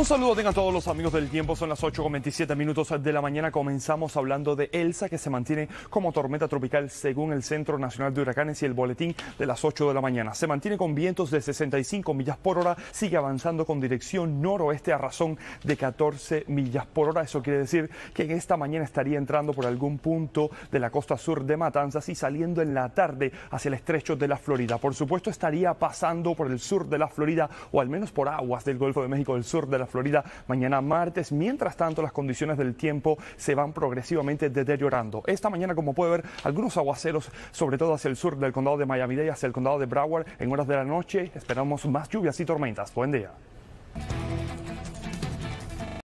Un saludo tengan todos los amigos del tiempo, son las 8.27 minutos de la mañana, comenzamos hablando de Elsa que se mantiene como tormenta tropical según el Centro Nacional de Huracanes y el boletín de las 8 de la mañana. Se mantiene con vientos de 65 millas por hora, sigue avanzando con dirección noroeste a razón de 14 millas por hora, eso quiere decir que en esta mañana estaría entrando por algún punto de la costa sur de Matanzas y saliendo en la tarde hacia el estrecho de la Florida. Por supuesto estaría pasando por el sur de la Florida o al menos por aguas del Golfo de México, del sur de la Florida mañana martes. Mientras tanto, las condiciones del tiempo se van progresivamente deteriorando. Esta mañana, como puede ver, algunos aguaceros, sobre todo hacia el sur del condado de Miami-Dade, hacia el condado de Broward, en horas de la noche. Esperamos más lluvias y tormentas. Buen día.